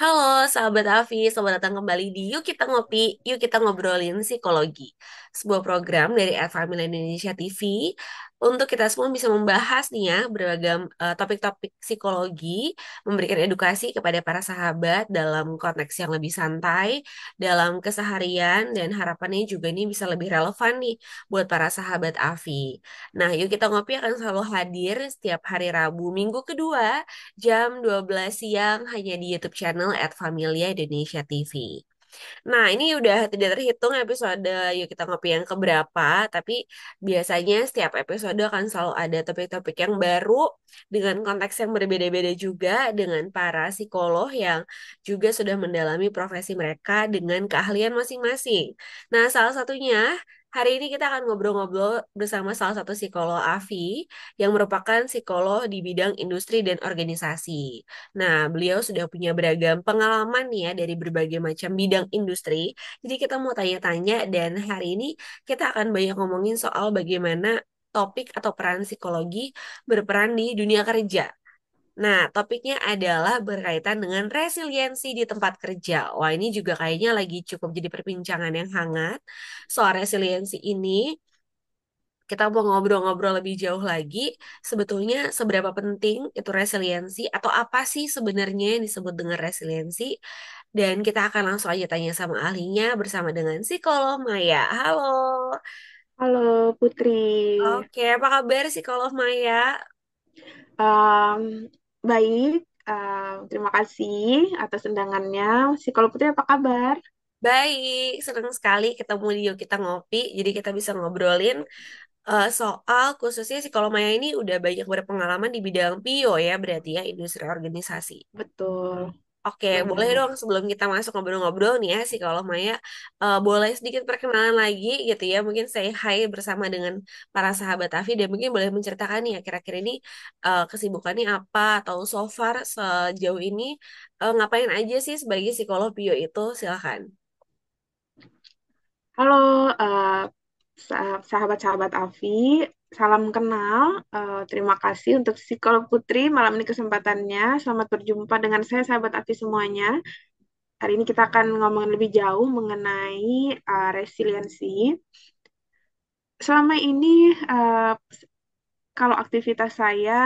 Halo sahabat Afi, selamat datang kembali di Yuk Kita Ngopi, Yuk Kita Ngobrolin Psikologi, sebuah program dari Air Family Indonesia TV untuk kita semua bisa membahas nih ya beragam topik eh, topik-topik psikologi, memberikan edukasi kepada para sahabat dalam konteks yang lebih santai, dalam keseharian dan harapannya juga ini bisa lebih relevan nih buat para sahabat Avi. Nah, yuk kita ngopi akan selalu hadir setiap hari Rabu minggu kedua jam 12 siang hanya di YouTube channel at Nah, ini udah tidak terhitung episode Yuk Kita Ngopi yang keberapa, tapi biasanya setiap episode akan selalu ada topik-topik yang baru dengan konteks yang berbeda-beda juga dengan para psikolog yang juga sudah mendalami profesi mereka dengan keahlian masing-masing. Nah, salah satunya Hari ini kita akan ngobrol-ngobrol bersama salah satu psikolog AFI yang merupakan psikolog di bidang industri dan organisasi. Nah, beliau sudah punya beragam pengalaman ya dari berbagai macam bidang industri. Jadi kita mau tanya-tanya dan hari ini kita akan banyak ngomongin soal bagaimana topik atau peran psikologi berperan di dunia kerja. Nah, topiknya adalah berkaitan dengan resiliensi di tempat kerja. Wah, ini juga kayaknya lagi cukup jadi perbincangan yang hangat soal resiliensi ini kita mau ngobrol-ngobrol lebih jauh lagi, sebetulnya seberapa penting itu resiliensi atau apa sih sebenarnya yang disebut dengan resiliensi? Dan kita akan langsung aja tanya sama ahlinya bersama dengan psikolog Maya. Halo. Halo Putri. Oke, apa kabar psikolog Maya? Um, Baik, uh, terima kasih atas undangannya. Psikolog Putri apa kabar? Baik, senang sekali ketemu di Kita Ngopi. Jadi kita bisa ngobrolin uh, soal khususnya si Maya ini udah banyak berpengalaman di bidang PIO ya, berarti ya industri organisasi. Betul. Oke, boleh dong sebelum kita masuk ngobrol-ngobrol nih ya, sih kalau Maya uh, boleh sedikit perkenalan lagi gitu ya. Mungkin saya hai bersama dengan para sahabat Afi dan mungkin boleh menceritakan nih ya kira-kira ini uh, kesibukannya apa atau so far sejauh ini uh, ngapain aja sih sebagai psikolog bio itu? Silakan. Halo sahabat-sahabat Avi, Salam kenal, uh, terima kasih untuk psikolog Putri malam ini kesempatannya. Selamat berjumpa dengan saya sahabat api semuanya. Hari ini kita akan ngomongin lebih jauh mengenai uh, resiliensi. Selama ini uh, kalau aktivitas saya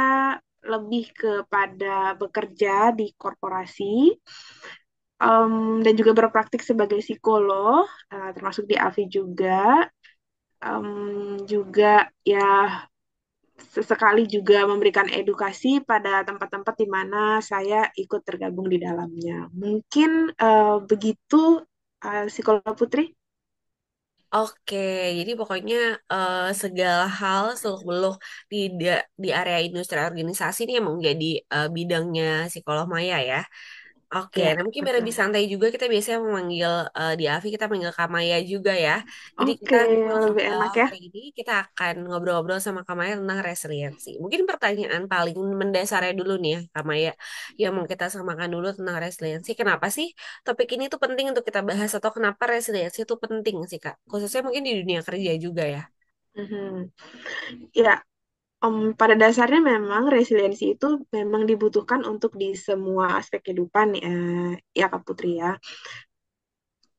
lebih kepada bekerja di korporasi um, dan juga berpraktik sebagai psikolog, uh, termasuk di AVI juga um, juga ya sesekali juga memberikan edukasi pada tempat-tempat di mana saya ikut tergabung di dalamnya. Mungkin uh, begitu, uh, psikolog Putri. Oke, jadi pokoknya uh, segala hal seluk-beluk di, di area industri organisasi ini emang jadi uh, bidangnya psikolog Maya ya. Oke, okay, iya, nah mungkin biar lebih santai juga kita biasanya memanggil uh, di Avi kita panggil Kamaya juga ya. Jadi kita Oke, lebih eh, enak ya. hari ini kita akan ngobrol-ngobrol sama Kamaya tentang resiliensi. Mungkin pertanyaan paling mendasarnya dulu nih ya Kamaya yang mau kita samakan dulu tentang resiliensi. Kenapa sih topik ini tuh penting untuk kita bahas atau kenapa resiliensi itu penting sih Kak? Khususnya mungkin di dunia kerja juga ya. Hmm, Ya, um, pada dasarnya memang resiliensi itu memang dibutuhkan untuk di semua aspek kehidupan ya, ya Kak Putri ya.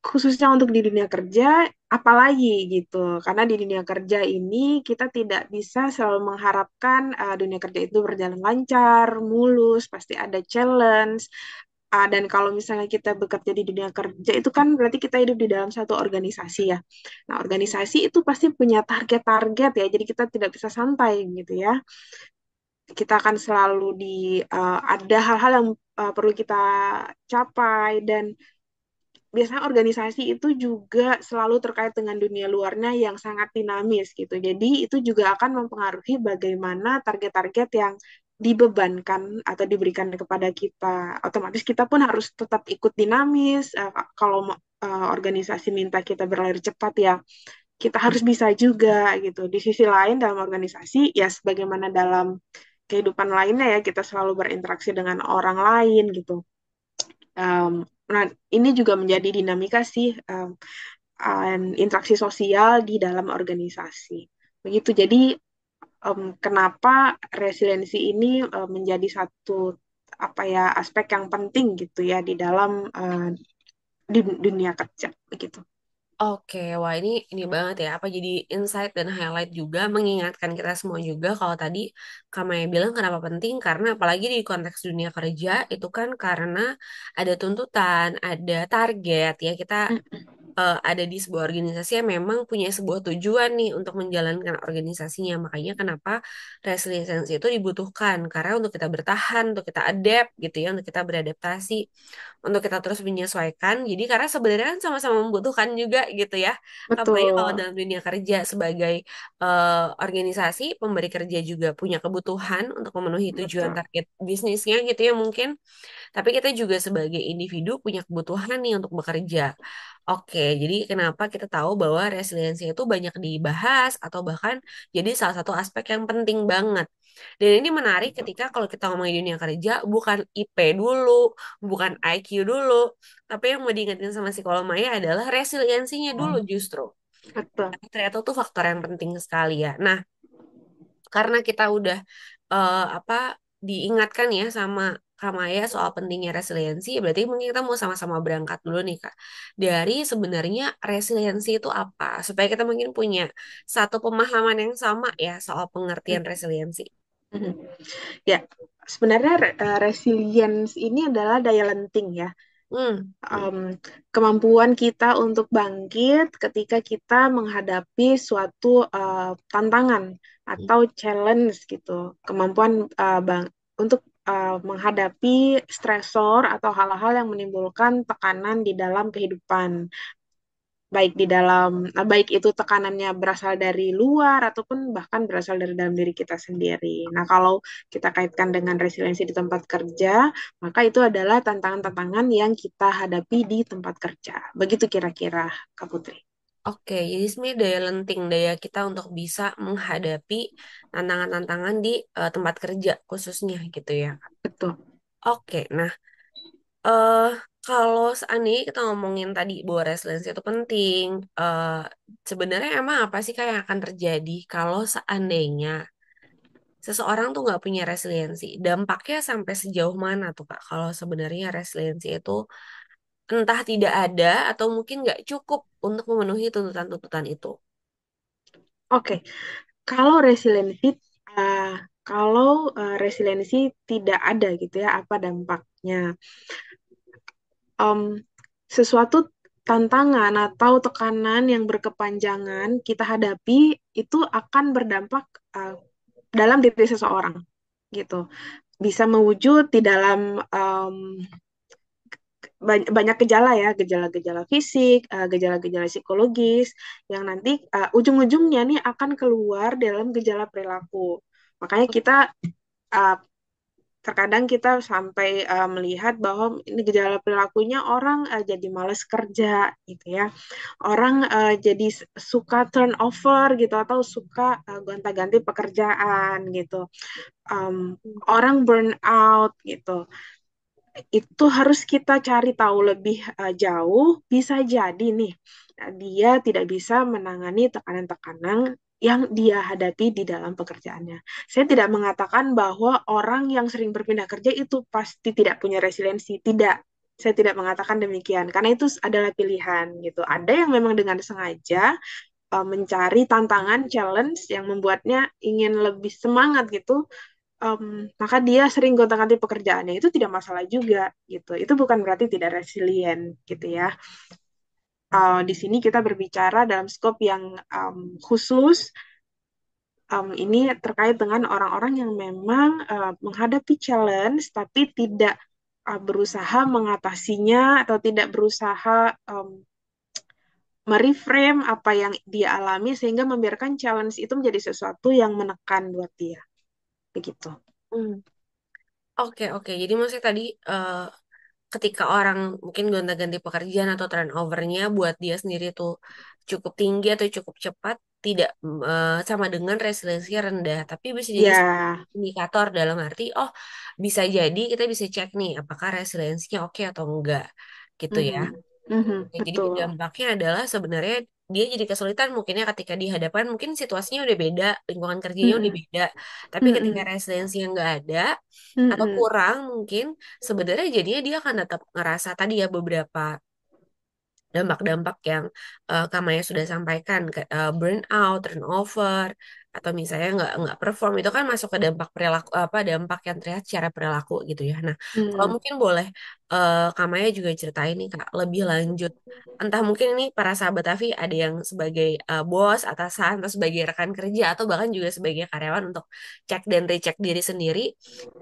Khususnya untuk di dunia kerja, apalagi gitu. Karena di dunia kerja ini kita tidak bisa selalu mengharapkan uh, dunia kerja itu berjalan lancar, mulus, pasti ada challenge, uh, dan kalau misalnya kita bekerja di dunia kerja itu kan berarti kita hidup di dalam satu organisasi ya. Nah, organisasi itu pasti punya target-target ya. Jadi kita tidak bisa santai gitu ya. Kita akan selalu di uh, ada hal-hal yang uh, perlu kita capai dan biasanya organisasi itu juga selalu terkait dengan dunia luarnya yang sangat dinamis gitu. Jadi itu juga akan mempengaruhi bagaimana target-target yang dibebankan atau diberikan kepada kita otomatis kita pun harus tetap ikut dinamis uh, kalau uh, organisasi minta kita berlari cepat ya kita harus bisa juga gitu di sisi lain dalam organisasi ya sebagaimana dalam kehidupan lainnya ya kita selalu berinteraksi dengan orang lain gitu um, nah ini juga menjadi dinamika sih um, interaksi sosial di dalam organisasi begitu jadi um, kenapa resiliensi ini uh, menjadi satu apa ya aspek yang penting gitu ya di dalam uh, dunia kerja begitu. Oke, wah ini ini banget ya. Apa jadi insight dan highlight juga mengingatkan kita semua juga kalau tadi Kamaya bilang kenapa penting karena apalagi di konteks dunia kerja itu kan karena ada tuntutan, ada target ya kita uh, ada di sebuah organisasi yang memang punya sebuah tujuan nih untuk menjalankan organisasinya. Makanya kenapa resiliensi itu dibutuhkan karena untuk kita bertahan, untuk kita adapt gitu ya, untuk kita beradaptasi, untuk kita terus menyesuaikan. Jadi karena sebenarnya kan sama-sama membutuhkan juga gitu ya. Betul. Apalagi kalau dalam dunia kerja sebagai uh, organisasi pemberi kerja juga punya kebutuhan untuk memenuhi tujuan Betul. target bisnisnya gitu ya mungkin. Tapi kita juga sebagai individu punya kebutuhan nih untuk bekerja. Oke, jadi kenapa kita tahu bahwa resiliensi itu banyak dibahas atau bahkan jadi salah satu aspek yang penting banget. Dan ini menarik ketika kalau kita ngomongin dunia kerja, bukan IP dulu, bukan IQ dulu, tapi yang mau diingetin sama psikolog Maya adalah resiliensinya dulu justru. Betul. Ternyata itu faktor yang penting sekali ya. Nah, karena kita udah uh, apa diingatkan ya sama Kak Maya soal pentingnya resiliensi, ya berarti mungkin kita mau sama-sama berangkat dulu nih Kak. Dari sebenarnya resiliensi itu apa? Supaya kita mungkin punya satu pemahaman yang sama ya soal pengertian resiliensi. Ya, sebenarnya uh, eh, resilience ini adalah daya lenting ya. Hmm. Um, kemampuan kita untuk bangkit ketika kita menghadapi suatu uh, tantangan hmm. atau challenge gitu. Kemampuan uh, bang untuk uh, menghadapi stresor atau hal-hal yang menimbulkan tekanan di dalam kehidupan baik di dalam eh, baik itu tekanannya berasal dari luar ataupun bahkan berasal dari dalam diri kita sendiri. Nah, kalau kita kaitkan dengan resiliensi di tempat kerja, maka itu adalah tantangan-tantangan yang kita hadapi di tempat kerja. Begitu kira-kira Kak Putri. Oke, jadi sebenarnya daya lenting daya kita untuk bisa menghadapi tantangan-tantangan di uh, tempat kerja khususnya gitu ya. Betul. Oke, nah eh kalau seandainya kita ngomongin tadi bahwa resiliensi itu penting, eh sebenarnya emang apa sih kayak akan terjadi kalau seandainya seseorang tuh nggak punya resiliensi? Dampaknya sampai sejauh mana tuh Kak? Kalau sebenarnya resiliensi itu entah tidak ada atau mungkin nggak cukup untuk memenuhi tuntutan-tuntutan itu. Oke, Kalau resiliensi, uh, kalau uh, resiliensi tidak ada gitu ya, apa dampaknya? Um, sesuatu tantangan atau tekanan yang berkepanjangan kita hadapi itu akan berdampak uh, dalam diri seseorang gitu. Bisa mewujud di dalam um, banyak, gejala ya, gejala-gejala fisik, eh, gejala-gejala uh, psikologis yang nanti uh, ujung-ujungnya nih akan keluar dalam gejala perilaku. Makanya kita uh, terkadang kita sampai uh, melihat bahwa ini gejala perilakunya orang uh, jadi males kerja gitu ya. Orang uh, jadi suka turnover gitu atau suka uh, gonta-ganti pekerjaan gitu. Um, orang burn out gitu itu harus kita cari tahu lebih uh, jauh. Bisa jadi nih, eh, dia tidak bisa menangani tekanan-tekanan yang dia hadapi di dalam pekerjaannya. Saya tidak mengatakan bahwa orang yang sering berpindah kerja itu pasti tidak punya resiliensi, tidak saya tidak mengatakan demikian karena itu adalah pilihan gitu ada yang memang dengan sengaja uh, mencari tantangan challenge yang membuatnya ingin lebih semangat gitu um, maka dia sering gonta-ganti pekerjaannya itu tidak masalah juga gitu itu bukan berarti tidak resilient gitu ya uh, di sini kita berbicara dalam skop yang um, khusus um, ini terkait dengan orang-orang yang memang uh, menghadapi challenge tapi tidak uh, berusaha mengatasinya atau tidak berusaha um, mereframe apa yang dia alami sehingga membiarkan challenge itu menjadi sesuatu yang menekan buat dia begitu. Hmm. Oke, oke. Jadi maksudnya tadi uh, ketika orang mungkin gonta-ganti pekerjaan atau turnovernya buat dia sendiri itu cukup tinggi atau cukup cepat, tidak uh, sama dengan resiliensi rendah, tapi bisa jadi yeah. indikator dalam arti oh bisa jadi kita bisa cek nih apakah resiliensinya oke atau enggak gitu ya. Hmm. Mm-hmm, Jadi betul. dampaknya adalah sebenarnya dia jadi kesulitan mungkinnya ketika di mungkin situasinya udah beda, lingkungan kerjanya udah mm beda. Tapi mhm, ketika mm-mm, residensi yang nggak ada atau mm kurang mungkin sebenarnya jadinya dia akan tetap ngerasa tadi ya beberapa dampak-dampak yang uh, Kamaya sudah sampaikan ke eh, burnout, turnover atau misalnya nggak nggak perform itu kan masuk ke dampak perilaku apa dampak yang terlihat secara perilaku gitu ya. Nah, kalau mhm. mungkin boleh Kamanya eh, Kamaya juga ceritain nih Kak, lebih lanjut. Entah mungkin ini para sahabat Avi ada yang sebagai uh, bos, atasan, atau sebagai rekan kerja, atau bahkan juga sebagai karyawan untuk cek dan recheck diri sendiri.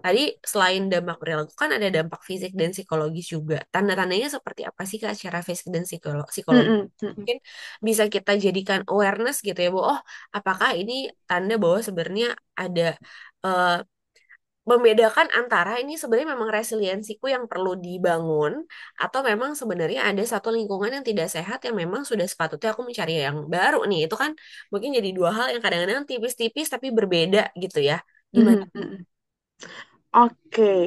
Tadi selain dampak perilaku kan ada dampak fisik dan psikologis juga. Tanda-tandanya seperti apa sih Kak secara fisik dan psikolo psikologi? Mungkin bisa kita jadikan awareness gitu ya, Bu. Oh, apakah ini tanda bahwa sebenarnya ada uh, membedakan antara ini sebenarnya memang resiliensiku yang perlu dibangun atau memang sebenarnya ada satu lingkungan yang tidak sehat yang memang sudah sepatutnya aku mencari yang baru nih itu kan mungkin jadi dua hal yang kadang-kadang tipis-tipis tapi berbeda gitu ya hmm, gimana? Mm -hmm. Oke, okay.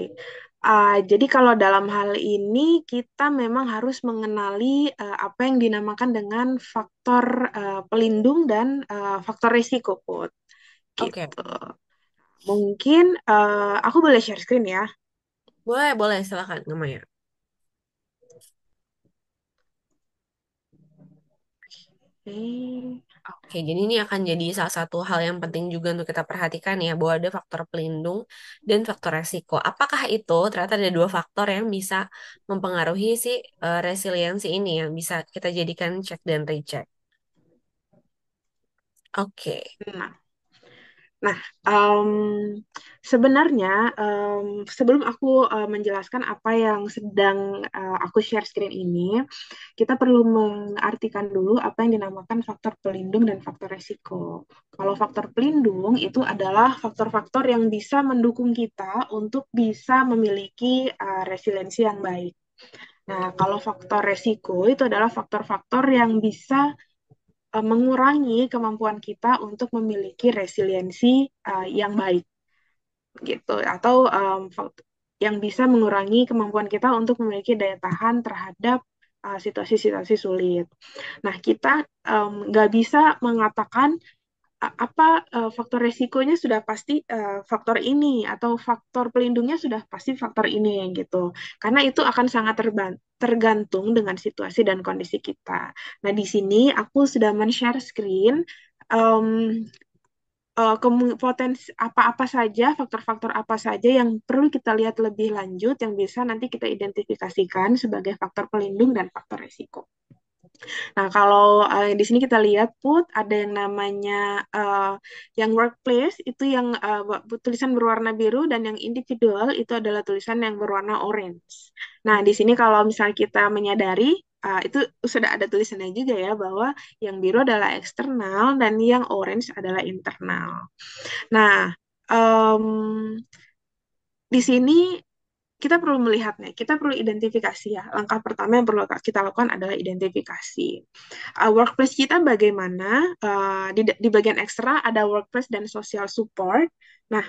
uh, jadi kalau dalam hal ini kita memang harus mengenali uh, apa yang dinamakan dengan faktor uh, pelindung dan uh, faktor risiko, Gitu. Oke. Okay. Mungkin uh, aku boleh share screen ya. Boleh, boleh, silakan, Ngamaya. Oke. okay, jadi ini akan jadi salah satu hal yang penting juga untuk kita perhatikan ya, bahwa ada faktor pelindung dan faktor resiko. Apakah itu ternyata ada dua faktor yang bisa mempengaruhi si uh, resiliensi ini yang bisa kita jadikan check dan recheck. Oke. Nah, Nah, um, sebenarnya um, sebelum aku uh, menjelaskan apa yang sedang uh, aku share screen ini, kita perlu mengartikan dulu apa yang dinamakan faktor pelindung dan faktor resiko. Kalau faktor pelindung itu adalah faktor-faktor yang bisa mendukung kita untuk bisa memiliki uh, resiliensi yang baik. Nah, kalau faktor resiko itu adalah faktor-faktor yang bisa Eh, mengurangi kemampuan kita untuk memiliki resiliensi uh, yang baik gitu atau um, yang bisa mengurangi kemampuan kita untuk memiliki daya tahan terhadap eh, situasi-situasi uh, sulit. Nah, kita nggak um, bisa mengatakan apa uh, faktor resikonya sudah pasti uh, faktor ini atau faktor pelindungnya sudah pasti faktor ini gitu. Karena itu akan sangat tergantung dengan situasi dan kondisi kita. Nah, di sini aku sudah men-share screen um, potensi apa-apa saja, faktor-faktor apa saja yang perlu kita lihat lebih lanjut yang bisa nanti kita identifikasikan sebagai faktor pelindung dan faktor resiko. Nah, kalau uh, di sini kita lihat put ada yang namanya uh, yang workplace itu yang uh, tulisan berwarna biru dan yang individual itu adalah tulisan yang berwarna orange. Nah, di sini kalau misalnya kita menyadari uh, itu sudah ada tulisannya juga ya bahwa yang biru adalah eksternal dan yang orange adalah internal. Nah, um, di sini kita perlu melihatnya, kita perlu identifikasi ya. Langkah pertama yang perlu kita lakukan adalah identifikasi. Uh, workplace kita bagaimana? Uh, di, di bagian ekstra ada workplace dan social support. Nah,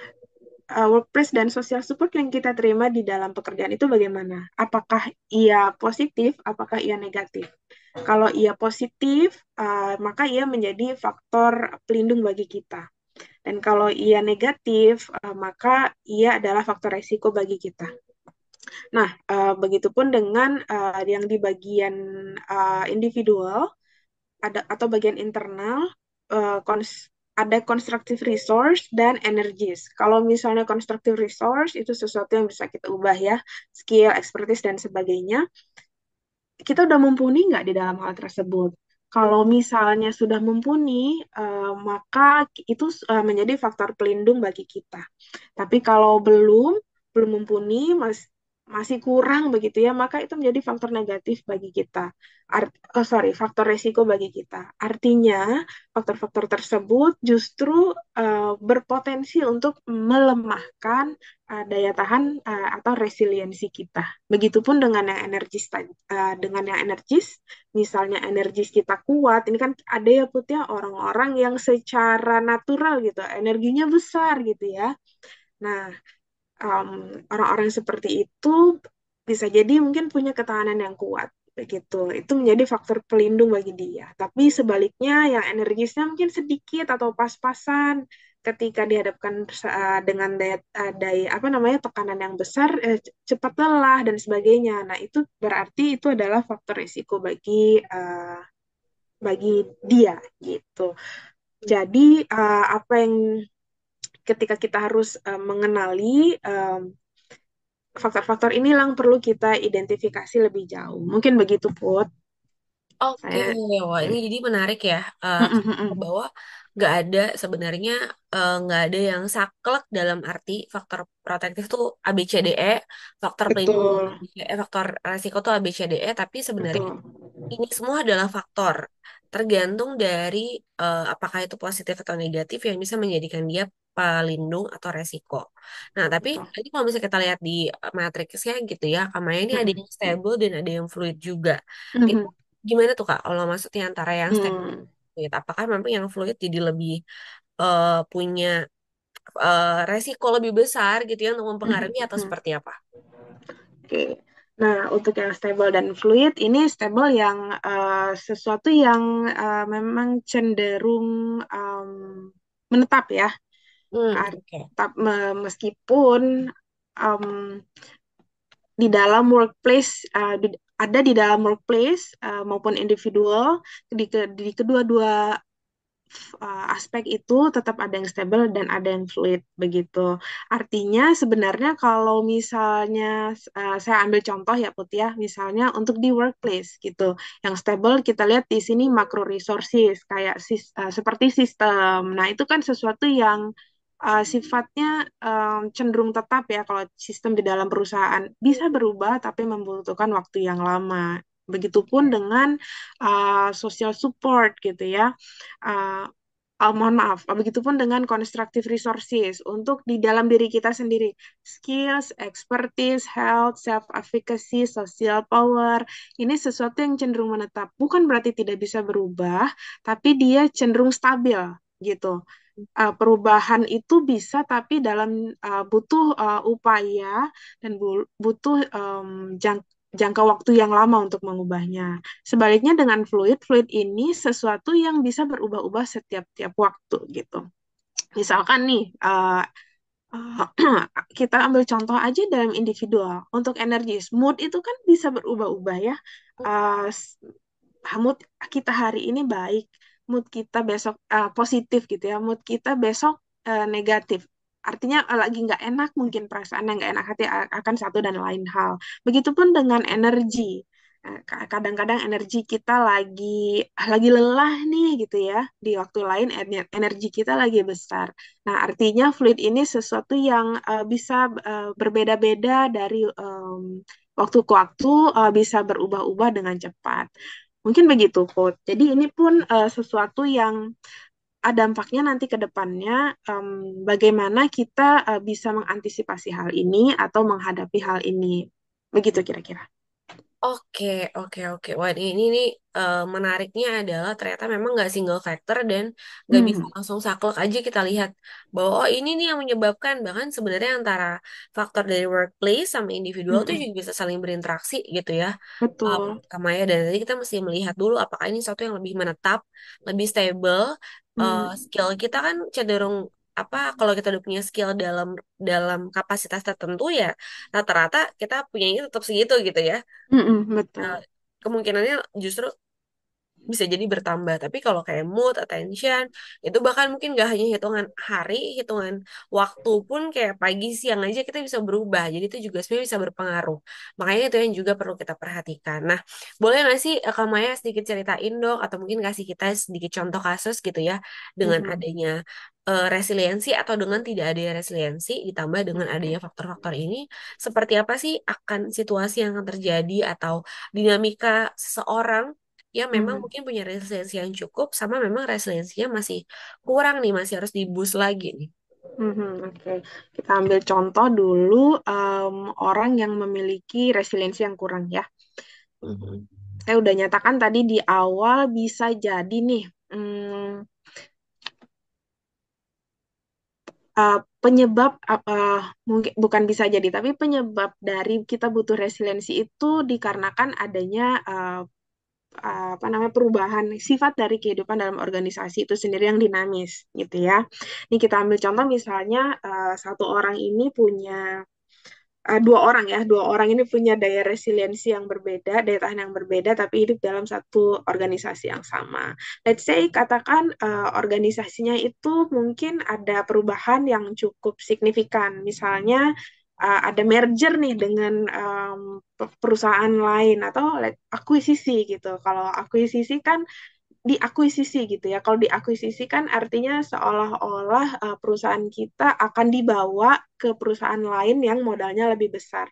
uh, workplace dan social support yang kita terima di dalam pekerjaan itu bagaimana? Apakah ia positif? Apakah ia negatif? Kalau ia positif, uh, maka ia menjadi faktor pelindung bagi kita. Dan kalau ia negatif, uh, maka ia adalah faktor resiko bagi kita. Nah, uh, begitupun dengan uh, yang di bagian uh, individual ada atau bagian internal uh, ada constructive resource dan energies. Kalau misalnya constructive resource itu sesuatu yang bisa kita ubah ya, skill, expertise dan sebagainya. Kita udah mumpuni nggak di dalam hal tersebut? Kalau misalnya sudah mumpuni, uh, maka itu uh, menjadi faktor pelindung bagi kita. Tapi kalau belum, belum mumpuni, mas, masih kurang begitu ya, maka itu menjadi faktor negatif bagi kita. Art, oh sorry, faktor resiko bagi kita. Artinya, faktor-faktor tersebut justru uh, berpotensi untuk melemahkan uh, daya tahan uh, atau resiliensi kita. Begitupun dengan yang energis uh, dengan yang energis, misalnya energis kita kuat, ini kan ada ya putih ya, orang-orang yang secara natural gitu, energinya besar gitu ya. Nah, orang orang-orang seperti itu bisa jadi mungkin punya ketahanan yang kuat begitu itu menjadi faktor pelindung bagi dia tapi sebaliknya yang energisnya mungkin sedikit atau pas-pasan ketika dihadapkan uh, dengan daya, uh, daya apa namanya tekanan yang besar eh, cepat lelah dan sebagainya nah itu berarti itu adalah faktor risiko bagi uh, bagi dia gitu jadi uh, apa yang ketika kita harus uh, mengenali faktor faktor-faktor ini, yang perlu kita identifikasi lebih jauh. Mungkin begitu, Put. Oke, okay. Wah, ini jadi menarik ya uh, bahwa nggak ada sebenarnya uh, ada yang saklek dalam arti faktor protektif tuh ABCDE, faktor pelindung e. faktor resiko tuh ABCDE, tapi sebenarnya Betul. ini semua adalah faktor tergantung dari uh, apakah itu positif atau negatif yang bisa menjadikan dia pelindung atau resiko. Nah, tapi Betul. tadi kalau misalnya kita lihat di eh, matriksnya gitu ya, kamarnya ini ada yang stable dan ada yang fluid juga. Mm -hmm. gimana tuh Kak, kalau maksudnya antara yang stable dan mm. fluid? Apakah memang yang fluid jadi lebih uh, punya uh, resiko lebih besar gitu ya untuk mempengaruhi atau seperti apa? Oke. Nah, untuk yang stable dan fluid ini stable yang uh, sesuatu yang uh, memang cenderung um, menetap ya. Hmm, okay. meskipun um, di dalam workplace uh, ada di dalam workplace uh, maupun individual di, ke, di kedua-dua uh, aspek itu tetap ada yang stable dan ada yang fluid begitu. Artinya sebenarnya kalau misalnya uh, saya ambil contoh ya Putih ya, misalnya untuk di workplace gitu. Yang stable kita lihat di sini makro resources kayak sis, uh, seperti sistem. Nah, itu kan sesuatu yang uh, sifatnya um, cenderung tetap ya kalau sistem di dalam perusahaan bisa berubah tapi membutuhkan waktu yang lama Begitupun dengan uh, social support gitu ya. Uh, uh, mohon maaf, begitupun dengan constructive resources untuk di dalam diri kita sendiri, skills, expertise, health, self efficacy, social power. Ini sesuatu yang cenderung menetap, bukan berarti tidak bisa berubah, tapi dia cenderung stabil gitu. Uh, perubahan itu bisa tapi dalam uh, butuh uh, upaya dan butuh um, jang jangka waktu yang lama untuk mengubahnya. Sebaliknya dengan fluid, fluid ini sesuatu yang bisa berubah-ubah setiap-tiap waktu gitu. Misalkan nih, uh, uh, kita ambil contoh aja dalam individual. Untuk energi, mood itu kan bisa berubah-ubah ya. Uh, mood kita hari ini baik, mood kita besok uh, positif gitu ya, mood kita besok uh, negatif artinya eh, lagi nggak enak mungkin perasaan yang nggak enak hati akan satu dan lain hal. Begitupun dengan energi. Eh, kadang-kadang energi kita lagi lagi lelah nih gitu ya. Di waktu lain energi kita lagi besar. Nah, artinya fluid ini sesuatu yang uh, bisa uh, berbeda-beda dari um, waktu ke waktu uh, bisa berubah-ubah dengan cepat. Mungkin begitu, kok Jadi ini pun uh, sesuatu yang Eh, dampaknya nanti ke depannya um, bagaimana kita uh, bisa mengantisipasi hal ini atau menghadapi hal ini. Begitu kira-kira. Oke, oke, oke. Wah, ini ini uh, menariknya adalah ternyata memang nggak single factor dan nggak hmm. bisa langsung saklek aja kita lihat bahwa oh ini nih yang menyebabkan bahkan sebenarnya antara faktor dari workplace sama individual hmm. tuh juga bisa saling berinteraksi gitu ya. Betul. Um, Kamaya dan tadi kita mesti melihat dulu apakah ini sesuatu yang lebih menetap, lebih stable eh, hmm. skill kita kan cenderung apa kalau kita udah punya skill dalam dalam kapasitas tertentu ya rata-rata kita punya ini tetap segitu gitu ya. Mm-mm, hmm, betul. uh, kemungkinannya justru bisa jadi bertambah. Tapi kalau kayak mood, attention, itu bahkan mungkin gak hanya hitungan hari, hitungan waktu pun kayak pagi, siang aja kita bisa berubah. Jadi itu juga sebenarnya bisa berpengaruh. Makanya itu yang juga perlu kita perhatikan. Nah, boleh gak sih eh, Kak Maya sedikit ceritain dong, atau mungkin kasih kita sedikit contoh kasus gitu ya, dengan -hmm. adanya uh, resiliensi atau dengan tidak adanya resiliensi ditambah dengan adanya faktor-faktor ini seperti apa sih akan situasi yang akan terjadi atau dinamika seseorang yang memang hmm. mungkin punya resiliensi yang cukup sama memang resiliensinya masih kurang nih masih harus dibus lagi nih Hmm, Oke, okay. Kita ambil contoh dulu um, orang yang memiliki resiliensi yang kurang ya. Hmm. Saya udah nyatakan tadi di awal bisa jadi nih um, uh, penyebab uh, mungkin bukan bisa jadi tapi penyebab dari kita butuh resiliensi itu dikarenakan adanya uh, apa namanya perubahan sifat dari kehidupan dalam organisasi itu sendiri yang dinamis gitu ya. Ini kita ambil contoh misalnya eh, satu orang ini punya eh, dua orang ya, dua orang ini punya daya resiliensi yang berbeda, daya tahan yang berbeda tapi hidup dalam satu organisasi yang sama. Let's say katakan eh, organisasinya itu mungkin ada perubahan yang cukup signifikan. Misalnya uh, ada merger nih dengan um, perusahaan lain atau akuisisi gitu. Kalau akuisisi kan diakuisisi gitu ya. Kalau diakuisisi kan artinya seolah-olah uh, perusahaan kita akan dibawa ke perusahaan lain yang modalnya lebih besar.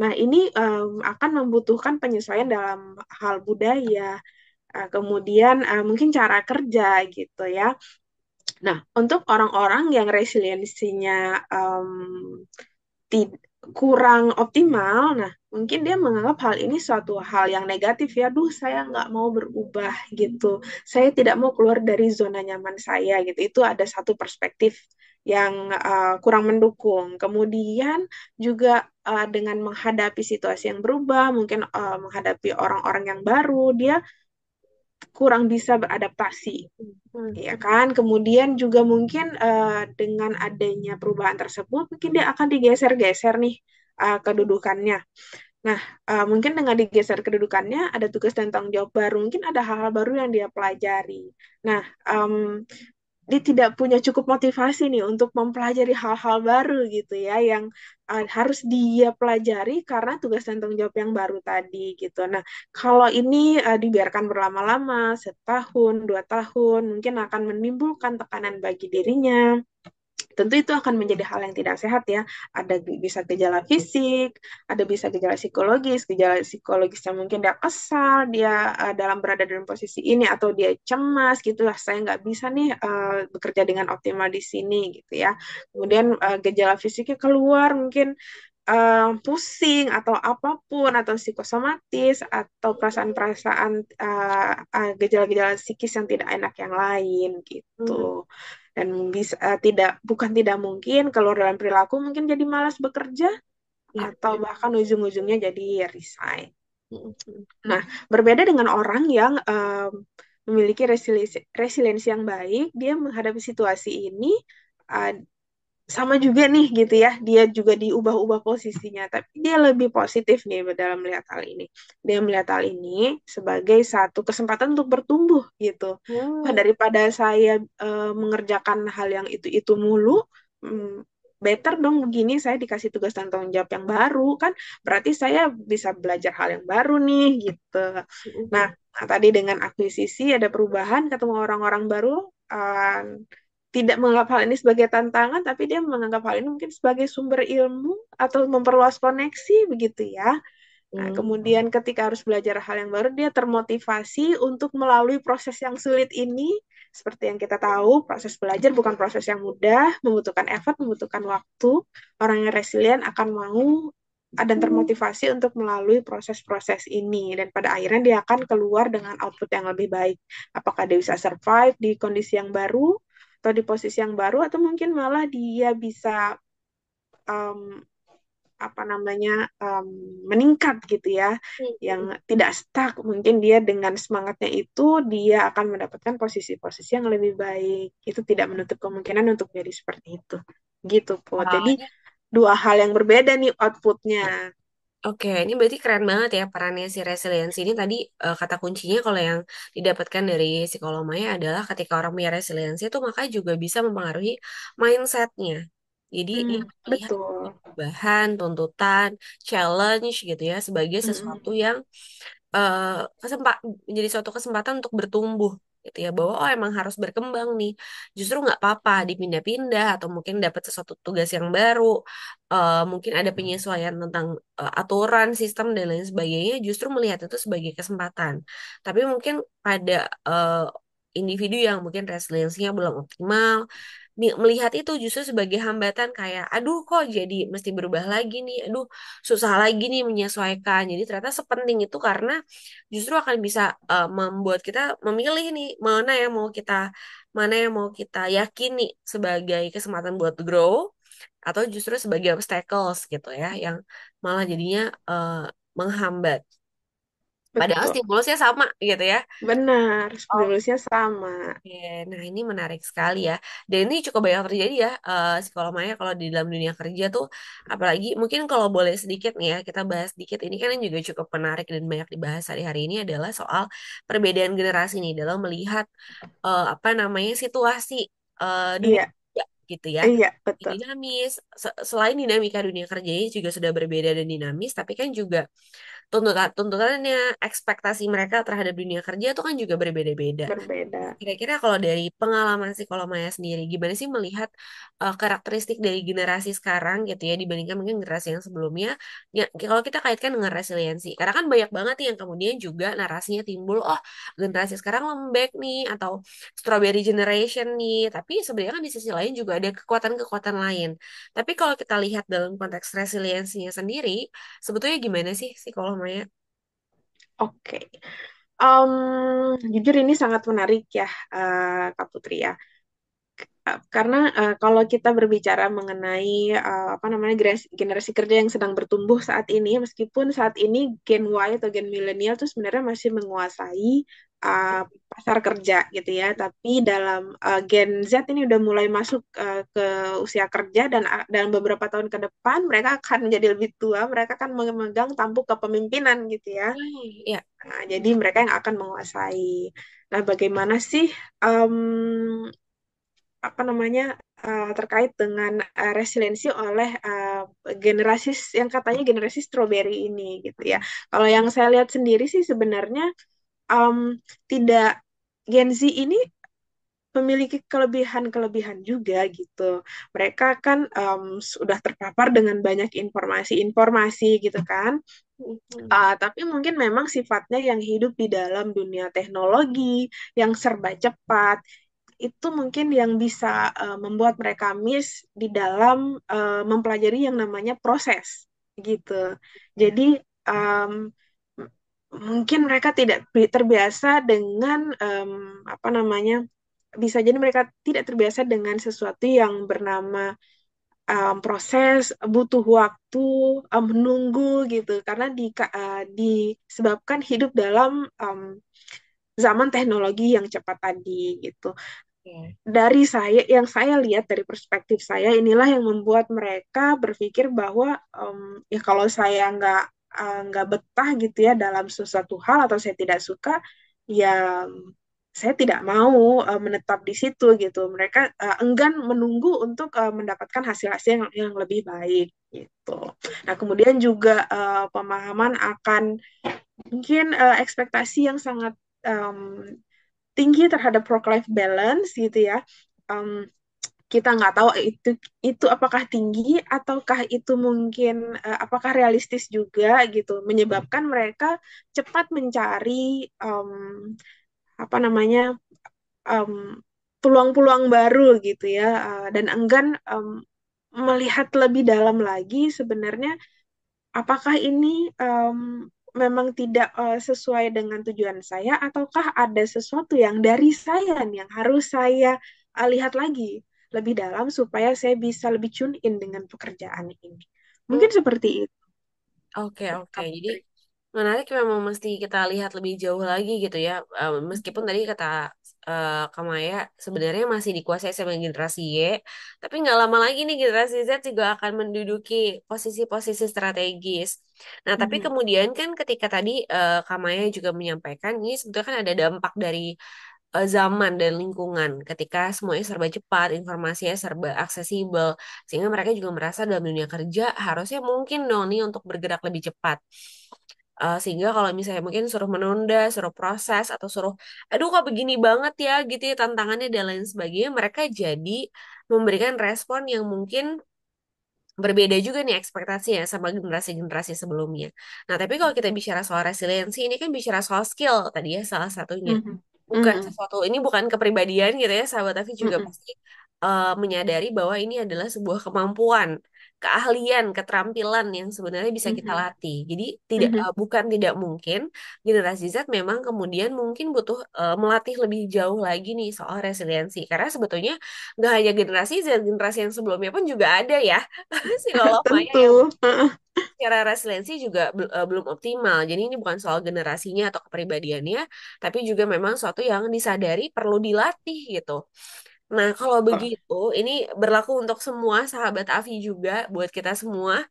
Nah, ini um, akan membutuhkan penyesuaian dalam hal budaya, uh, kemudian uh, mungkin cara kerja gitu ya. Nah, untuk orang-orang yang resiliensinya um, kurang optimal, nah mungkin dia menganggap hal ini suatu hal yang negatif ya, duh saya nggak mau berubah gitu, saya tidak mau keluar dari zona nyaman saya gitu, itu ada satu perspektif yang uh, kurang mendukung. Kemudian juga uh, dengan menghadapi situasi yang berubah, mungkin uh, menghadapi orang-orang yang baru, dia kurang bisa beradaptasi, hmm. ya kan. Kemudian juga mungkin uh, dengan adanya perubahan tersebut, mungkin dia akan digeser-geser nih uh, kedudukannya. Nah, uh, mungkin dengan digeser kedudukannya, ada tugas dan tanggung jawab baru. Mungkin ada hal-hal baru yang dia pelajari. Nah, um, dia tidak punya cukup motivasi nih untuk mempelajari hal-hal baru gitu ya yang harus dia pelajari karena tugas dan tanggung jawab yang baru tadi gitu. Nah, kalau ini uh, dibiarkan berlama-lama setahun, dua tahun mungkin akan menimbulkan tekanan bagi dirinya tentu itu akan menjadi hal yang tidak sehat ya. Ada bisa gejala fisik, ada bisa gejala psikologis, gejala psikologisnya mungkin dia kesal, dia uh, dalam berada dalam posisi ini atau dia cemas gitu, lah saya nggak bisa nih uh, bekerja dengan optimal di sini gitu ya. Kemudian uh, gejala fisiknya keluar mungkin uh, pusing atau apapun atau psikosomatis atau perasaan-perasaan gejala-gejala -perasaan, uh, uh, psikis yang tidak enak yang lain gitu. Hmm dan bisa uh, tidak bukan tidak mungkin kalau dalam perilaku mungkin jadi malas bekerja iya. atau bahkan ujung-ujungnya jadi resign. Nah, berbeda dengan orang yang um, memiliki resiliensi, resiliensi yang baik, dia menghadapi situasi ini uh, sama juga nih gitu ya dia juga diubah-ubah posisinya tapi dia lebih positif nih dalam melihat hal ini dia melihat hal ini sebagai satu kesempatan untuk bertumbuh gitu hmm. daripada saya e, mengerjakan hal yang itu itu mulu mm, better dong begini saya dikasih tugas dan tanggung jawab yang baru kan berarti saya bisa belajar hal yang baru nih gitu hmm. nah, tadi dengan akuisisi ada perubahan ketemu orang-orang baru uh, tidak menganggap hal ini sebagai tantangan, tapi dia menganggap hal ini mungkin sebagai sumber ilmu atau memperluas koneksi begitu ya. Nah, hmm. kemudian ketika harus belajar hal yang baru, dia termotivasi untuk melalui proses yang sulit ini. Seperti yang kita tahu, proses belajar bukan proses yang mudah, membutuhkan effort, membutuhkan waktu. Orang yang resilient akan mau dan termotivasi untuk melalui proses-proses ini dan pada akhirnya dia akan keluar dengan output yang lebih baik. Apakah dia bisa survive di kondisi yang baru atau di posisi yang baru atau mungkin malah dia bisa um, apa namanya um, meningkat gitu ya hmm. yang tidak stuck mungkin dia dengan semangatnya itu dia akan mendapatkan posisi-posisi yang lebih baik itu tidak menutup kemungkinan untuk jadi seperti itu gitu po wow. jadi dua hal yang berbeda nih outputnya Oke, ini berarti keren banget ya perannya si resiliensi ini tadi uh, kata kuncinya kalau yang didapatkan dari psikolog Maya adalah ketika orang punya resiliensi itu maka juga bisa mempengaruhi mindsetnya. Jadi Hmm, bahan, betul. perubahan, tuntutan, challenge gitu ya sebagai hmm, hmm. sesuatu yang uh, eh, kesempat menjadi suatu kesempatan untuk bertumbuh gitu ya bahwa oh emang harus berkembang nih justru nggak apa-apa dipindah-pindah atau mungkin dapat sesuatu tugas yang baru uh, mungkin ada hmm. penyesuaian tentang uh, aturan sistem dan lain sebagainya justru melihat itu sebagai kesempatan tapi mungkin pada uh, individu yang mungkin resiliensinya belum optimal melihat itu justru sebagai hambatan kayak aduh kok jadi mesti berubah lagi nih aduh susah lagi nih menyesuaikan jadi ternyata sepenting itu karena justru akan bisa uh, membuat kita memilih nih mana yang mau kita mana yang mau kita yakini sebagai kesempatan buat grow atau justru sebagai obstacles gitu ya yang malah jadinya uh, menghambat Padahal Betul. stimulusnya sama gitu ya. Benar, oh. stimulusnya sama. Oke, iya, Nah, ini menarik sekali ya. Dan ini cukup banyak terjadi ya, eh psikolog maya kalau di dalam dunia kerja tuh, apalagi mungkin kalau boleh sedikit nih ya, kita bahas sedikit. Ini kan yang juga cukup menarik dan banyak dibahas hari-hari ini adalah soal perbedaan generasi nih dalam melihat uh, apa namanya situasi uh, dunia Iya, gitu ya iya, betul. dinamis. Selain dinamika dunia kerjanya juga sudah berbeda dan dinamis, tapi kan juga tuntutan tuntutannya ekspektasi mereka terhadap dunia kerja itu kan juga berbeda-beda. Berbeda. Kira-kira kalau dari pengalaman sih kalau Maya sendiri gimana sih melihat uh, karakteristik dari generasi sekarang gitu ya dibandingkan mungkin generasi yang sebelumnya? Ya, kalau kita kaitkan dengan resiliensi, karena kan banyak banget yang kemudian juga narasinya timbul, oh generasi sekarang lembek nih atau strawberry generation nih, tapi sebenarnya kan di sisi lain juga ada kekuatan-kekuatan lain. Tapi kalau kita lihat dalam konteks resiliensinya sendiri, sebetulnya gimana sih sih kalau namanya. Oke. Okay. Um, jujur ini sangat menarik ya, uh, Kak Putri ya. Karena uh, kalau kita berbicara mengenai uh, apa namanya generasi, generasi kerja yang sedang bertumbuh saat ini, meskipun saat ini Gen Y atau Gen milenial itu sebenarnya masih menguasai Um, pasar kerja gitu ya. Tapi dalam uh, Gen Z ini udah mulai masuk uh, ke usia kerja dan uh, dalam beberapa tahun ke depan mereka akan menjadi lebih tua, mereka akan memegang tampuk kepemimpinan gitu ya. Iya. Nah, jadi mereka yang akan menguasai. Nah, bagaimana sih um, apa namanya uh, terkait dengan uh, resiliensi oleh uh, generasi yang katanya generasi strawberry ini gitu ya. Kalau yang saya lihat sendiri sih sebenarnya um, tidak Gen Z ini memiliki kelebihan-kelebihan juga gitu. Mereka kan um, sudah terpapar dengan banyak informasi-informasi gitu kan. Uh, tapi mungkin memang sifatnya yang hidup di dalam dunia teknologi yang serba cepat itu mungkin yang bisa uh, membuat mereka miss di dalam uh, mempelajari yang namanya proses gitu. Jadi um, mungkin mereka tidak terbiasa dengan um, apa namanya bisa jadi mereka tidak terbiasa dengan sesuatu yang bernama um, proses butuh waktu um, menunggu gitu karena di uh, disebabkan hidup dalam um, zaman teknologi yang cepat tadi gitu dari saya yang saya lihat dari perspektif saya inilah yang membuat mereka berpikir bahwa um, ya kalau saya nggak Eh, nggak uh, betah gitu ya dalam sesuatu hal atau saya tidak suka ya saya tidak mau uh, menetap di situ gitu mereka uh, enggan menunggu untuk uh, mendapatkan hasil-hasil yang, yang lebih baik gitu nah kemudian juga uh, pemahaman akan mungkin uh, ekspektasi yang sangat um, tinggi terhadap work life balance gitu ya um, kita nggak tahu eh, itu itu apakah tinggi ataukah itu mungkin uh, apakah realistis juga gitu menyebabkan mereka cepat mencari um, apa namanya peluang peluang-peluang baru gitu ya uh, dan enggan um, melihat lebih dalam lagi sebenarnya apakah ini um, memang tidak uh, sesuai dengan tujuan saya ataukah ada sesuatu yang dari saya yang harus saya uh, lihat lagi lebih dalam supaya saya bisa lebih tune in dengan pekerjaan ini. Mungkin hmm. seperti itu. Oke, okay, iya, oke. Okay. Jadi menarik memang mesti kita lihat lebih jauh lagi gitu ya. meskipun tadi kata uh, Kamaya sebenarnya masih dikuasai sama generasi Y, tapi nggak lama lagi nih generasi Z juga akan menduduki posisi-posisi strategis. Nah, tapi hmm. kemudian kan ketika tadi uh, Kamaya juga menyampaikan ini sebetulnya kan ada dampak dari Eh, zaman dan lingkungan ketika semuanya serba cepat, informasinya serba aksesibel sehingga mereka juga merasa dalam dunia kerja harusnya mungkin dong nih untuk bergerak lebih cepat. Uh, sehingga kalau misalnya mungkin suruh menunda, suruh proses atau suruh aduh kok begini banget ya gitu ya tantangannya dan lain sebagainya, mereka jadi memberikan respon yang mungkin berbeda juga nih ekspektasi ya sama generasi-generasi sebelumnya. Nah, tapi kalau kita bicara soal resiliensi ini kan bicara soal skill tadi ya salah satunya. Mm -hmm bukan mm -hmm. sesuatu ini bukan kepribadian gitu ya sahabat tapi juga mm -hmm. pasti uh, menyadari bahwa ini adalah sebuah kemampuan keahlian, keterampilan yang sebenarnya bisa kita latih. Jadi tidak mm-hmm. bukan tidak mungkin generasi Z memang kemudian mungkin butuh uh, melatih lebih jauh lagi nih soal resiliensi. Karena sebetulnya nggak hanya generasi Z, generasi yang sebelumnya pun juga ada ya psikolog Tentu. Yang secara resiliensi juga uh, belum optimal. Jadi ini bukan soal generasinya atau kepribadiannya, tapi juga memang suatu yang disadari perlu dilatih gitu. Nah, kalau begitu, ini berlaku untuk semua sahabat Avi juga, buat kita semua.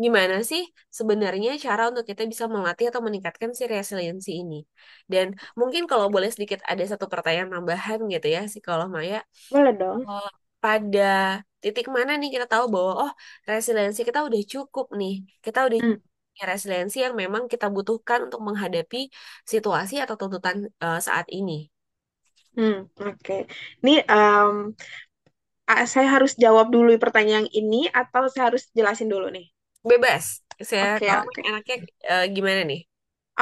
Gimana sih sebenarnya cara untuk kita bisa melatih atau meningkatkan si resiliensi ini? Dan mungkin kalau boleh sedikit ada satu pertanyaan tambahan gitu ya, psikolog Maya. Boleh dong. Eh, pada titik mana nih kita tahu bahwa oh resiliensi kita udah cukup nih, kita udah Hmm. resiliensi yang memang kita butuhkan untuk menghadapi situasi atau tuntutan uh, saat ini. Hmm, oke. Ini um, saya harus jawab dulu pertanyaan ini atau saya harus jelasin dulu nih? Bebas. Saya Oke, oke. enaknya uh, gimana nih?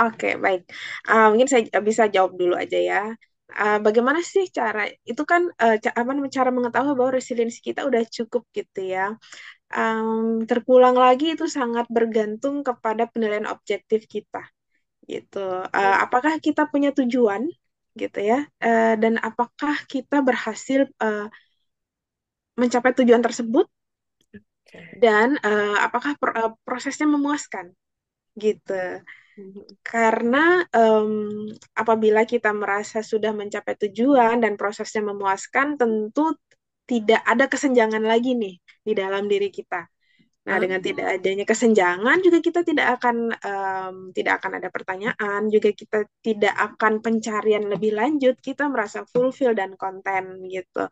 Oke, baik. Uh, mungkin saya eh, bisa jawab dulu aja ya. Uh, bagaimana sih cara itu kan uh, cara mengetahui bahwa resiliensi kita udah cukup gitu ya. Um, terpulang lagi itu sangat bergantung kepada penilaian objektif kita gitu. Uh, apakah kita punya tujuan gitu ya uh, dan apakah kita berhasil uh, mencapai tujuan tersebut okay. dan uh, apakah pro prosesnya memuaskan gitu mm-hmm. karena um, apabila kita merasa sudah mencapai tujuan dan prosesnya memuaskan tentu tidak ada kesenjangan lagi nih di dalam diri kita Nah, oh, dengan iya. tidak adanya kesenjangan juga kita tidak akan um, tidak akan ada pertanyaan, juga kita tidak akan pencarian lebih lanjut, kita merasa fulfill dan konten gitu.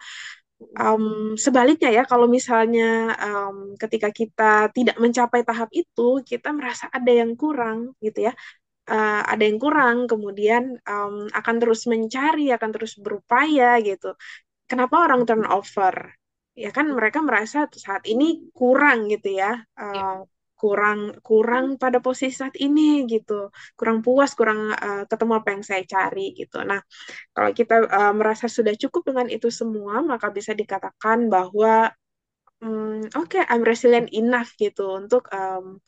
Um, sebaliknya ya, kalau misalnya um, ketika kita tidak mencapai tahap itu, kita merasa ada yang kurang gitu ya. Uh, ada yang kurang, kemudian um, akan terus mencari, akan terus berupaya gitu. Kenapa orang turnover? Hmm ya kan mereka merasa saat ini kurang gitu ya uh, kurang kurang pada posisi saat ini gitu kurang puas kurang uh, ketemu apa yang saya cari gitu nah kalau kita uh, merasa sudah cukup dengan itu semua maka bisa dikatakan bahwa um, oke okay, I'm resilient enough gitu untuk um,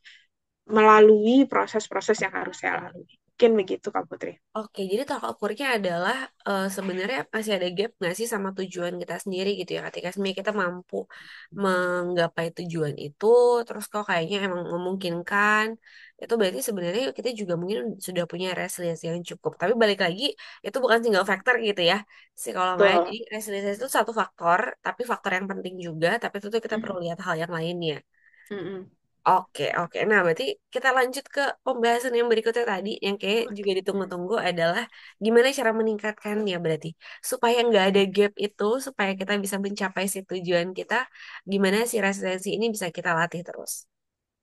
melalui proses-proses yang harus saya lalui mungkin begitu Kak Putri. Oke, jadi tolak ukurnya adalah uh, sebenarnya masih ada gap nggak sih sama tujuan kita sendiri gitu ya. Ketika sebenarnya kita mampu menggapai tujuan itu, terus kok kayaknya emang memungkinkan, itu berarti sebenarnya kita juga mungkin sudah punya resiliensi yang cukup. Tapi balik lagi, itu bukan single factor gitu ya. kalau Psikolognya, jadi resiliensi itu satu faktor, tapi faktor yang penting juga, tapi itu kita perlu lihat hal yang lainnya. Mm -hmm. Oke, oke. Nah, berarti kita lanjut ke pembahasan yang berikutnya tadi, yang kayak juga ditunggu-tunggu adalah gimana cara meningkatkan ya berarti. Supaya nggak ada gap itu, supaya kita bisa mencapai si tujuan kita, gimana si resistensi ini bisa kita latih terus.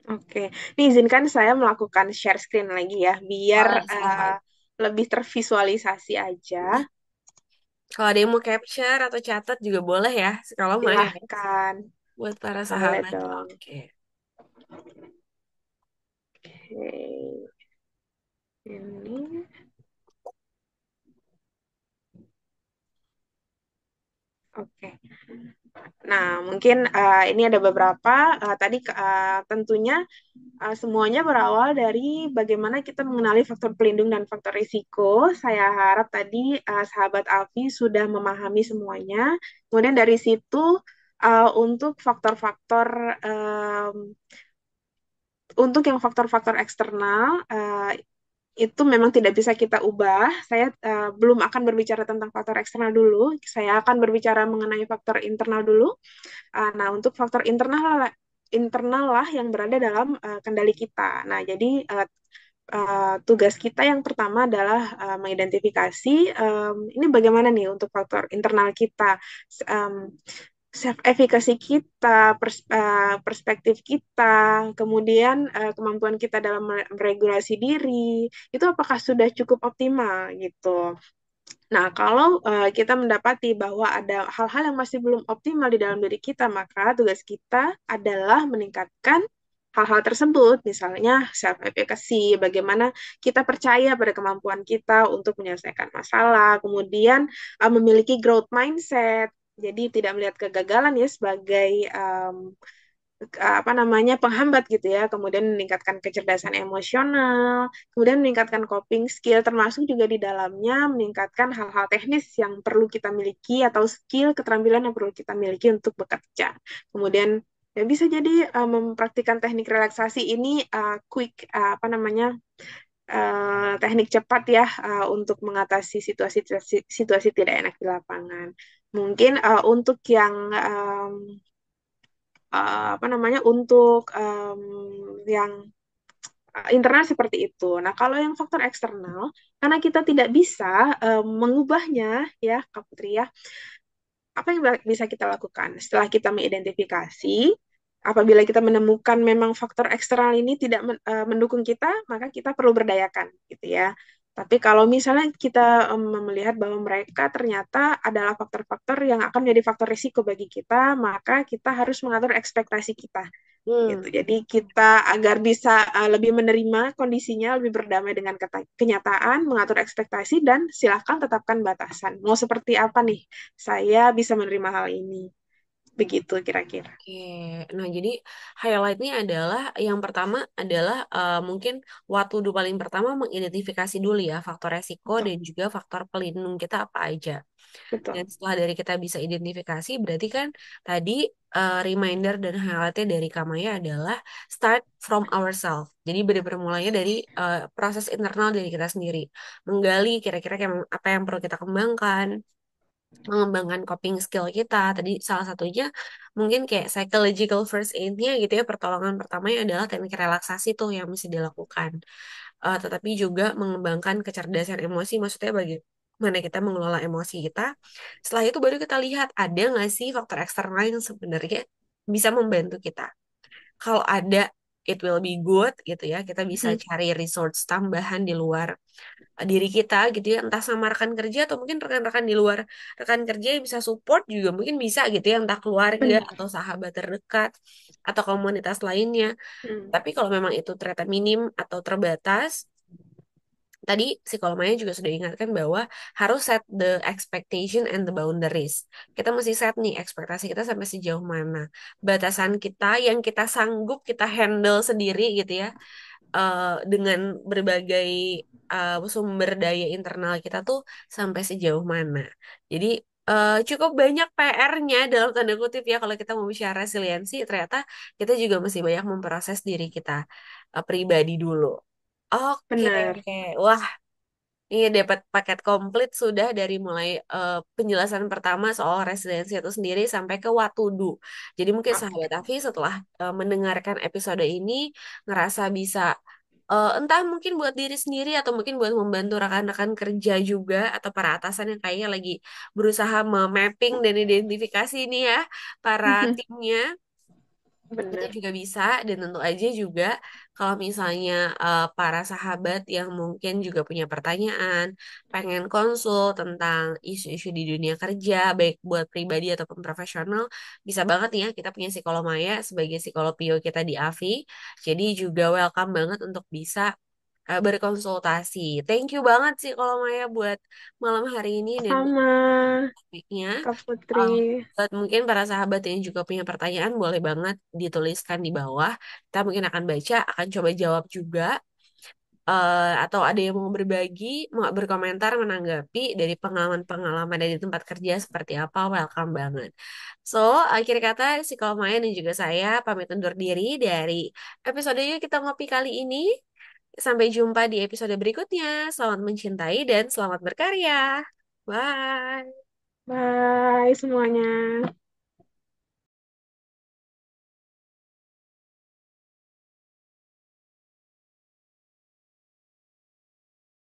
Oke, ini izinkan saya melakukan share screen lagi ya, biar oh, uh, lebih tervisualisasi aja. Kalau ada yang mau capture atau catat juga boleh ya, kalau mau ya, Silahkan, buat para sahabat. dong. Oke. Oke. Ini. Oke. Nah, mungkin uh, ini ada beberapa. Uh, tadi uh, tentunya uh, semuanya berawal dari bagaimana kita mengenali faktor pelindung dan faktor risiko. Saya harap tadi uh, sahabat Alfi sudah memahami semuanya. Kemudian dari situ uh, untuk faktor-faktor untuk yang faktor-faktor eksternal uh, itu memang tidak bisa kita ubah. Saya uh, belum akan berbicara tentang faktor eksternal dulu. Saya akan berbicara mengenai faktor internal dulu. Uh, nah, untuk faktor internal internal lah yang berada dalam uh, kendali kita. Nah, jadi uh, uh, tugas kita yang pertama adalah uh, mengidentifikasi um, ini bagaimana nih untuk faktor internal kita. Um, self efficacy kita, pers uh, perspektif kita, kemudian uh, kemampuan kita dalam meregulasi diri, itu apakah sudah cukup optimal gitu. Nah, kalau uh, kita mendapati bahwa ada hal-hal yang masih belum optimal di dalam diri kita, maka tugas kita adalah meningkatkan hal-hal tersebut, misalnya self efficacy, bagaimana kita percaya pada kemampuan kita untuk menyelesaikan masalah, kemudian uh, memiliki growth mindset, jadi tidak melihat kegagalan ya sebagai um, apa namanya penghambat gitu ya kemudian meningkatkan kecerdasan emosional kemudian meningkatkan coping skill termasuk juga di dalamnya meningkatkan hal-hal teknis yang perlu kita miliki atau skill keterampilan yang perlu kita miliki untuk bekerja kemudian ya bisa jadi uh, mempraktikkan teknik relaksasi ini uh, quick uh, apa namanya uh, teknik cepat ya uh, untuk mengatasi situasi situasi tidak enak di lapangan Mungkin uh, untuk yang um, uh, apa namanya untuk um, yang eh, internal seperti itu. Nah, kalau yang faktor eksternal, karena kita tidak bisa um, mengubahnya, ya, Kak Putri ya. Apa yang bisa kita lakukan setelah kita mengidentifikasi? Apabila kita menemukan memang faktor eksternal ini tidak mendukung kita, maka kita perlu berdayakan, gitu ya. Tapi kalau misalnya kita um, melihat bahwa mereka ternyata adalah faktor-faktor yang akan menjadi faktor risiko bagi kita, maka kita harus mengatur ekspektasi kita. Hmm. Gitu. Jadi kita agar bisa uh, lebih menerima kondisinya, lebih berdamai dengan kenyataan, mengatur ekspektasi dan silakan tetapkan batasan. Mau seperti apa nih? Saya bisa menerima hal ini begitu kira-kira. Oke, nah jadi highlightnya adalah yang pertama adalah uh, mungkin waktu dulu paling pertama mengidentifikasi dulu ya faktor resiko Betul. dan juga faktor pelindung kita apa aja. Betul. Dan setelah dari kita bisa identifikasi, berarti kan tadi uh, reminder dan highlightnya dari Kamaya adalah start from ourselves. Jadi benar-benar mulainya dari uh, proses internal dari kita sendiri, menggali kira-kira apa yang perlu kita kembangkan, mengembangkan coping skill kita. Tadi salah satunya mungkin kayak psychological first aid-nya gitu ya, pertolongan pertama yang adalah teknik relaksasi tuh yang mesti dilakukan. uh, tetapi juga mengembangkan kecerdasan emosi, maksudnya bagaimana kita mengelola emosi kita. Setelah itu baru kita lihat ada nggak sih faktor eksternal yang sebenarnya bisa membantu kita. Kalau ada it will be good gitu ya. Kita bisa hmm. cari resource tambahan di luar eh, diri kita gitu ya, entah sama rekan kerja atau mungkin rekan-rekan di luar rekan kerja yang bisa support juga mungkin bisa gitu ya, entah keluarga hmm. atau sahabat terdekat atau komunitas lainnya. Hmm. Tapi kalau memang itu ternyata minim atau terbatas, tadi psikolognya juga sudah ingatkan bahwa harus set the expectation and the boundaries. Kita mesti set nih ekspektasi kita sampai sejauh mana, batasan kita yang kita sanggup kita handle sendiri gitu ya, uh, dengan berbagai uh, sumber daya internal kita tuh sampai sejauh mana. Jadi uh, cukup banyak PR-nya dalam tanda kutip ya kalau kita mau bicara resiliensi ternyata kita juga mesti banyak memproses diri kita uh, pribadi dulu Oke, Benar. wah ini iya dapat paket komplit sudah dari mulai uh, penjelasan pertama soal residensi itu sendiri sampai ke Watudu. Jadi mungkin sahabat Afi setelah uh, mendengarkan episode ini ngerasa bisa uh, entah mungkin buat diri sendiri atau mungkin buat membantu rekan-rekan kerja juga atau para atasan yang kayaknya lagi berusaha memapping dan identifikasi ini ya para timnya itu juga bisa dan tentu aja juga kalau misalnya uh, para sahabat yang mungkin juga punya pertanyaan, pengen konsul tentang isu-isu di dunia kerja baik buat pribadi ataupun profesional, bisa banget ya kita punya psikolog Maya sebagai psikolog Pio kita di AVI. Jadi juga welcome banget untuk bisa Eh, berkonsultasi. Thank you banget sih kalau Maya buat malam hari ini dan Sama, topiknya. Kak Putri. Um, buat mungkin para sahabat yang juga punya pertanyaan boleh banget dituliskan di bawah. Kita mungkin akan baca, akan coba jawab juga. Uh, atau ada yang mau berbagi, mau berkomentar, menanggapi dari pengalaman-pengalaman dari tempat kerja seperti apa, welcome banget. So, akhir kata, si Maya dan juga saya pamit undur diri dari episode Yuk Kita Ngopi kali ini. Sampai jumpa di episode berikutnya. Selamat mencintai dan selamat berkarya. Bye. Bye semuanya.